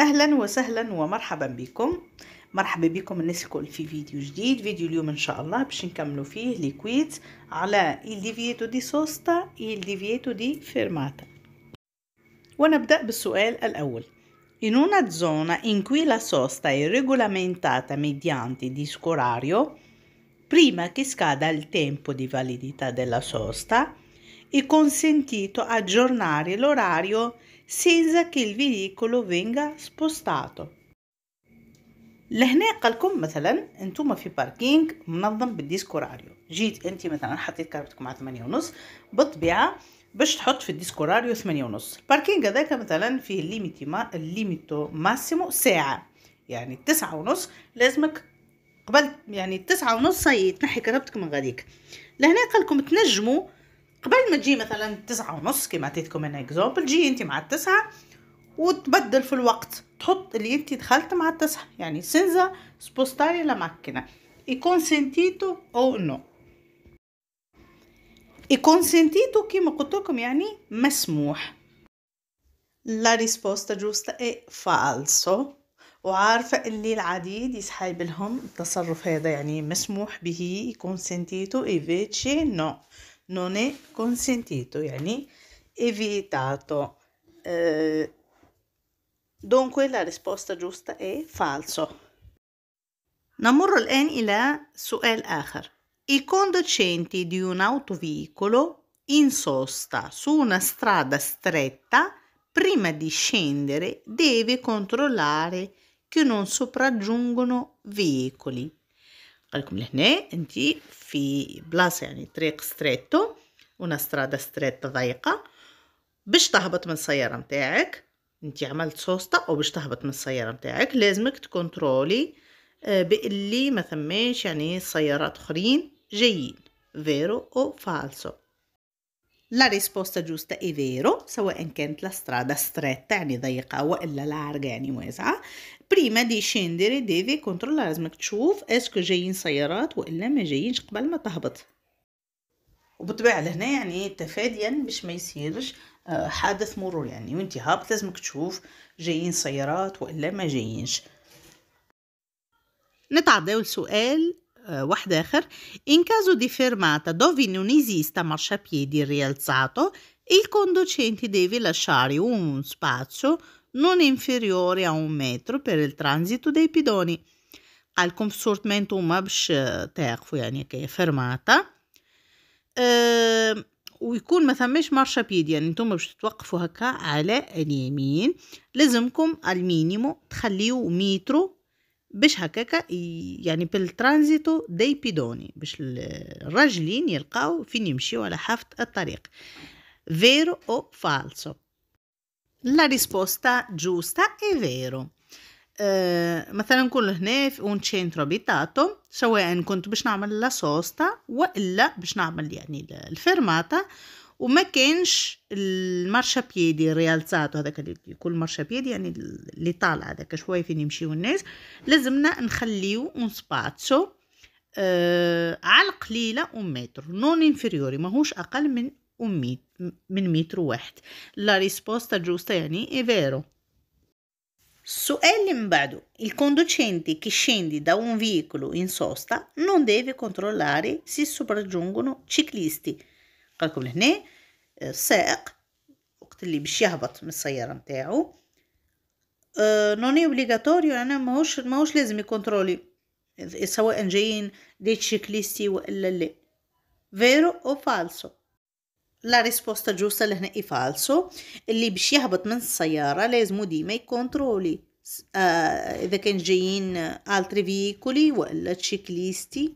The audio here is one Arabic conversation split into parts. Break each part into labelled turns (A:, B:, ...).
A: اهلا وسهلا ومرحبا بكم مرحبا بكم الناس الكل في فيديو جديد فيديو اليوم ان شاء الله باش نكملو فيه ليكويت على il divieto di sosta e il divieto di fermata ونبدا بالسؤال الاول In una zona in cui la sosta è regolamentata mediante disco orario, prima che scada il tempo di validità della sosta, è consentito aggiornare l'orario senza che il veicolo venga spostato لهنا قالكم مثلا انتم في باركينغ منظم اوراريو جيت انت مثلا حطيت كارتكم على ثمانية ونص بالطبيعه باش تحط في اوراريو ثمانية ونص الباركينج هذاك مثلا فيه الليميت ما الليميتو ماسيمو ساعه يعني تسعة ونص لازمك قبل يعني تسعة ونص صايي تنحي كرهبتك من غاديك لهنا قالكم تنجموا قبل ما تجي مثلا تسعة ونص كما اعطيتكم انا اكزامبل جي انت مع التسعة وتبدل في الوقت تحط اللي انت دخلت مع التسعة يعني سنزا سبوستاري لا ماكينة يكون سنتيتو او نو يكون سنتيتو كما قلت لكم يعني مسموح لا ريسبوستا جوستا اي فالسو وعارفة اللي العديد يسحب لهم التصرف هذا يعني مسموح به يكون سنتيتو اي فيتشي نو non è consentito, yani è vietato. Eh, dunque la risposta giusta è falso. نمر الآن إلى سؤال آخر. I conducenti di un autoveicolo in sosta su una strada stretta, prima di scendere, deve controllare che non sopraggiungono veicoli. قالكم لهنا انت في بلاصه يعني طريق ستريتو ونا سترادا ستريت ضيقه باش تهبط من السياره نتاعك انت عملت سوستا او باش تهبط من السياره نتاعك لازمك تكونترولي آه، باللي ما ثماش يعني سيارات اخرين جايين فيرو او فالسو لا ريسبوستا جوستا اي فيرو سواء كانت لا سترادا سترetta يعني ضيقة وإلا لارجة يعني واسعة بريما دي شندري ديفي كونترول لازمك تشوف اسكو جايين سيارات وإلا ما جايينش قبل ما تهبط وبالطبيعة لهنا يعني تفاديا باش ما يصيرش حادث مرور يعني وانت هابط لازمك تشوف جايين سيارات وإلا ما جايينش نتعداو لسؤال eh, Wahdecher, in caso di fermata dove non esista marciapiedi rialzato, il conducente deve lasciare un spazio non inferiore a un metro per il transito dei pedoni. Al consortimento ما باش تاقفوا يعني كي فرماطة أه ويكون ما ثماش مارشا بيد يعني نتوما باش تتوقفوا هكا على اليمين لازمكم المينيمو تخليو مترو باش هكاكا يعني بالترانزيتو دي بيدوني باش الراجلين يلقاو فين يمشيو على حافة الطريق فيرو او فالسو لا ريسبوستا جوستا اي فيرو أه مثلا نقول هنا في اون تشينترو بيتاتو سواء كنت باش نعمل لا سوستا والا باش نعمل يعني الفيرماتا وما كانش المارشابيي بيدي ريالزاتو هذاك اللي يكون المارشابيي بيدي يعني اللي طالع هذاك شويه فين يمشيو الناس لازمنا نخليو اون سباتسو آه على القليله اون متر نون انفيريوري ماهوش اقل من أمي من متر واحد لا ريسبوستا جوستا يعني اي فيرو اللي من badu, il conducente che scendi da un veicolo in sosta non deve controllare se sopraggiungono ciclisti, قالكم لهنا السائق آه، وقت اللي باش يهبط من السياره نتاعو نوني آه، اوبليغاتوريو انا ماهوش ماهوش لازم يكونترولي سواء جايين دي تشيكليستي والا لا فيرو او فالسو لا ريسبوستا جوستا لهنا اي فالسو اللي باش يهبط من السياره لازمو ديما يكونترولي آه اذا كان جايين التري آه، فيكولي والا تشيكليستي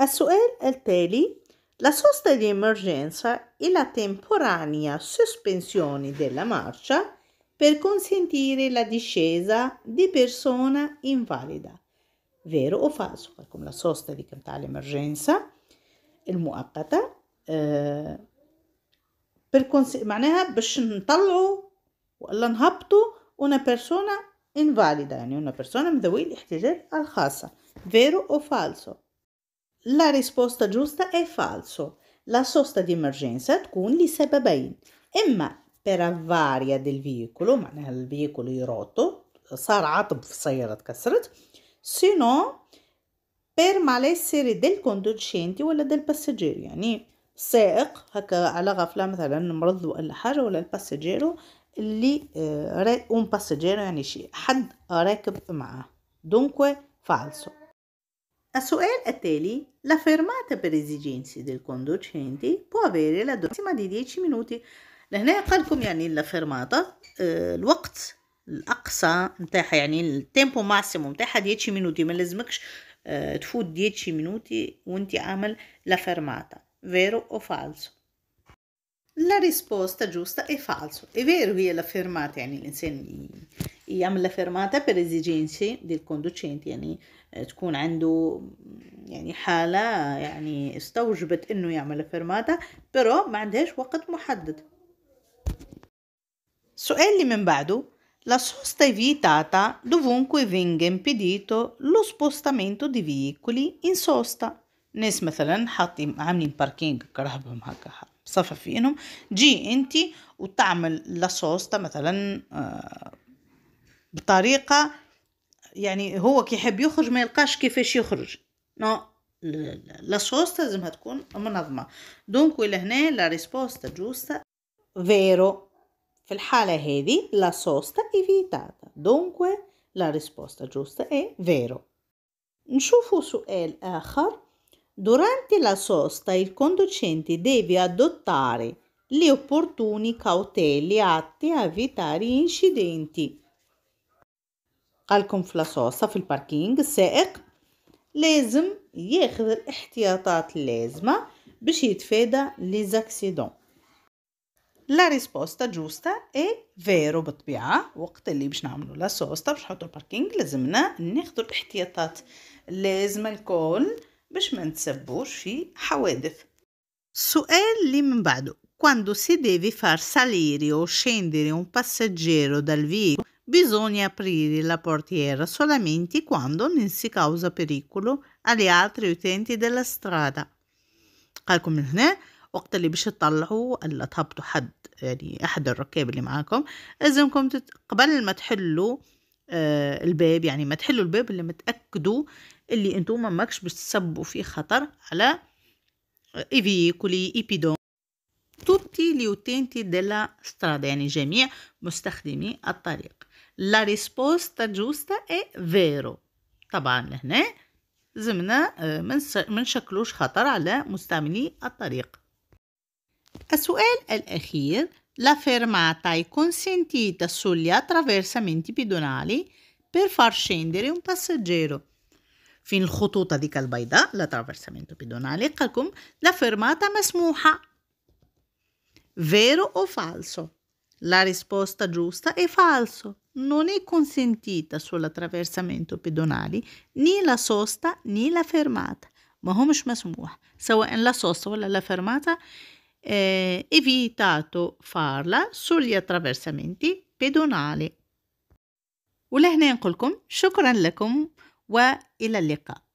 A: السؤال التالي La sosta di emergenza e la temporanea sospensione della marcia per consentire la discesa di persona invalida. Vero o falso? Con la sosta di cantare l'emergenza, المؤقتة بركونسي معناها باش نطلعوا ولا نهبطوا una persona invalida una persona من ذوي الاحتياجات الخاصة vero o falso la risposta giusta è falso. La sosta di emergenza تكون لسببين إما per avvaria del veicolo معناها الفيكول يروتو صار عطب في السيارة تكسرت سينو per malessere del conducente ولا del passeggero يعني سائق هكا على غفله مثلا مرض ولا حاجه ولا الباساجيرو اللي اون آه باساجيرو يعني شي حد راكب معاه دونك فالسو السؤال التالي la fermata per esigenze del conducente può avere la massima di 10 minuti لهنا قالكم يعني la fermata الوقت الاقصى نتاعها يعني التيمبو ماكسيموم نتاعها 10 مينوتي ما لازمكش تفوت 10 مينوتي وانت عامل لا فرماتا vero o falso la risposta giusta è falso. È vero che l'affermata, يعني الإنسان يعمل الافيرماتا per esigenze del conducente يعني تكون عنده يعني حالة يعني استوجبت إنه يعمل افيرماتا برو ما عندهاش وقت محدد السؤال اللي من بعده La sosta evitata dovunque venga impedito lo spostamento di veicoli in sosta. ناس مثلا حاطين عاملين باركينج كرهبهم هكا صففي انهم جي انت وتعمل لصوصة مثلا آه، بطريقة يعني هو كي يحب يخرج ما يلقاش كيفاش يخرج نو لصوصة لازمها تكون منظمة دونك الى هنا لا ريسبوستا جوستا فيرو في الحالة هذه لصوصة ايفيتاتا دونك لا ريسبوستا جوستا اي فيرو نشوفوا سؤال آخر Durante la sosta il conducente deve adottare le opportune cautele atte a evitare incidenti. قالكم في لاصوصة في الباركينغ السائق لازم ياخذ الاحتياطات اللازمة باش يتفادى لي زاكسيدون لا ريسبوستا جوستا اي فيرو بالطبيعة وقت اللي باش نعملو لاصوصة باش نحطو الباركينغ لازمنا ناخذ الاحتياطات اللازمة الكل باش ما نتسبوش في حوادث السؤال اللي من بعده quando si deve far salire o scendere un passeggero dal veicolo bisogna aprire la portiera solamente quando non si causa pericolo agli altri utenti della strada قالكم من هنا وقت اللي باش تطلعوا الا تهبطوا حد يعني احد الركاب اللي معاكم لازمكم قبل ما تحلوا آه الباب يعني ما تحلوا الباب اللي متأكدوا اللي انتوما ماكش باش تسبوا فيه خطر على آه، ايفيكولي ايبيدون توتي gli utenti della سترادا يعني جميع مستخدمي الطريق لا ريسبوستا جوستا اي فيرو طبعا لهنا زمنا آه، ما نشكلوش خطر على مستعملي الطريق السؤال الأخير La fermata è consentita sugli attraversamenti pedonali per far scendere un passeggero. في الخطوط ديك البيضاء l'attraversamento pedonale, بيدونالي قالكم لا fermata مسموحة vero o falso la risposta giusta è falso non è consentita sull'attraversamento pedonale né la sosta né la fermata ما همش مسموح Se la sosta o la fermata eh, evitato فارلا سولي اترافيرسامنتي بدونالي ولهنا نقولكم شكرا لكم والى اللقاء